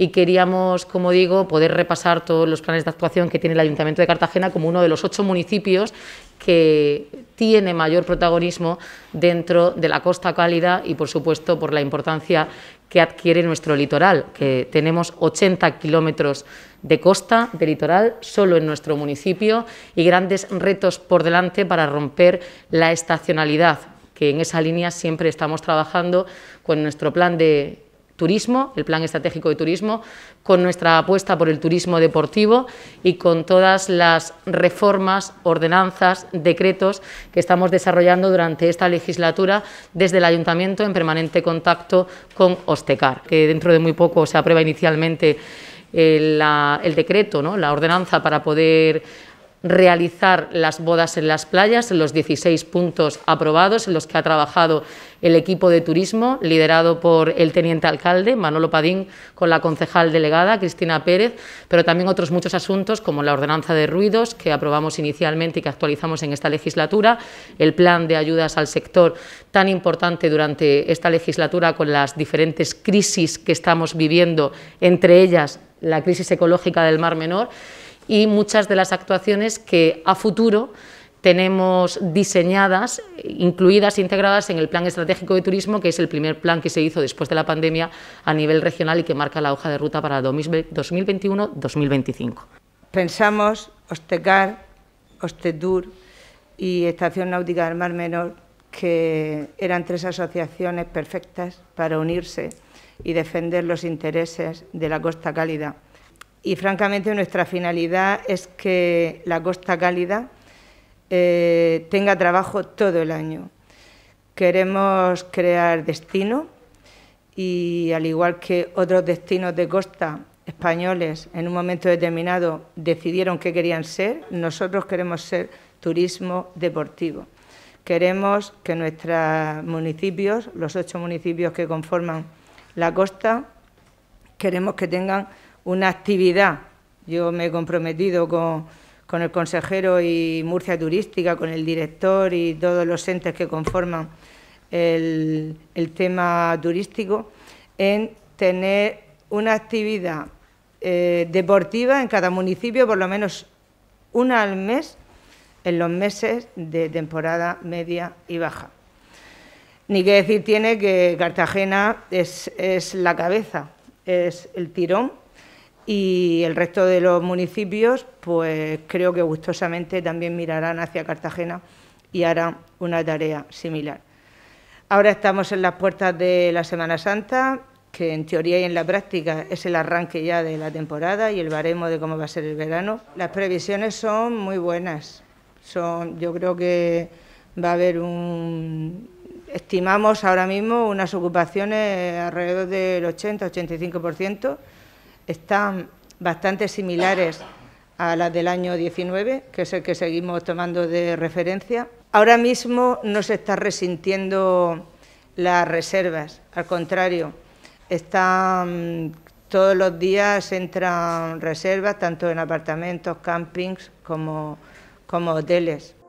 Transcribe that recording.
y queríamos, como digo, poder repasar todos los planes de actuación que tiene el Ayuntamiento de Cartagena como uno de los ocho municipios que tiene mayor protagonismo dentro de la costa cálida y, por supuesto, por la importancia que adquiere nuestro litoral, que tenemos 80 kilómetros de costa, de litoral, solo en nuestro municipio y grandes retos por delante para romper la estacionalidad, que en esa línea siempre estamos trabajando con nuestro plan de turismo, el plan estratégico de turismo, con nuestra apuesta por el turismo deportivo y con todas las reformas, ordenanzas, decretos que estamos desarrollando durante esta legislatura desde el ayuntamiento en permanente contacto con Ostecar, que dentro de muy poco se aprueba inicialmente el, decreto, ¿no? la ordenanza para poder realizar las bodas en las playas, en los 16 puntos aprobados en los que ha trabajado el equipo de turismo, liderado por el teniente alcalde, Manolo Padín, con la concejal delegada, Cristina Pérez, pero también otros muchos asuntos como la ordenanza de ruidos que aprobamos inicialmente y que actualizamos en esta legislatura, el plan de ayudas al sector tan importante durante esta legislatura con las diferentes crisis que estamos viviendo, entre ellas la crisis ecológica del Mar Menor y muchas de las actuaciones que a futuro tenemos diseñadas, incluidas, integradas en el Plan Estratégico de Turismo, que es el primer plan que se hizo después de la pandemia a nivel regional y que marca la hoja de ruta para 2021-2025. Pensamos Ostecar, Ostedur y Estación Náutica del Mar Menor, que eran tres asociaciones perfectas para unirse y defender los intereses de la Costa Cálida y francamente nuestra finalidad es que la Costa Cálida eh, tenga trabajo todo el año. Queremos crear destino y al igual que otros destinos de costa españoles en un momento determinado decidieron qué querían ser, nosotros queremos ser turismo deportivo. Queremos que nuestros municipios, los ocho municipios que conforman la costa, queremos que tengan una actividad. Yo me he comprometido con, el consejero y Murcia Turística, con el director y todos los entes que conforman el, tema turístico, en tener una actividad eh, deportiva en cada municipio, por lo menos una al mes, en los meses de temporada media y baja. Ni que decir tiene que Cartagena es la cabeza, es el tirón y el resto de los municipios, pues creo que gustosamente también mirarán hacia Cartagena y harán una tarea similar. Ahora estamos en las puertas de la Semana Santa, que en teoría y en la práctica es el arranque ya de la temporada y el baremo de cómo va a ser el verano. Las previsiones son muy buenas. Son, yo creo que va a haber un estimamos ahora mismo unas ocupaciones alrededor del 80-85% están bastante similares a las del año 19, que es el que seguimos tomando de referencia. Ahora mismo no se están resintiendo las reservas, al contrario, están todos los días entran reservas tanto en apartamentos, campings como, como hoteles.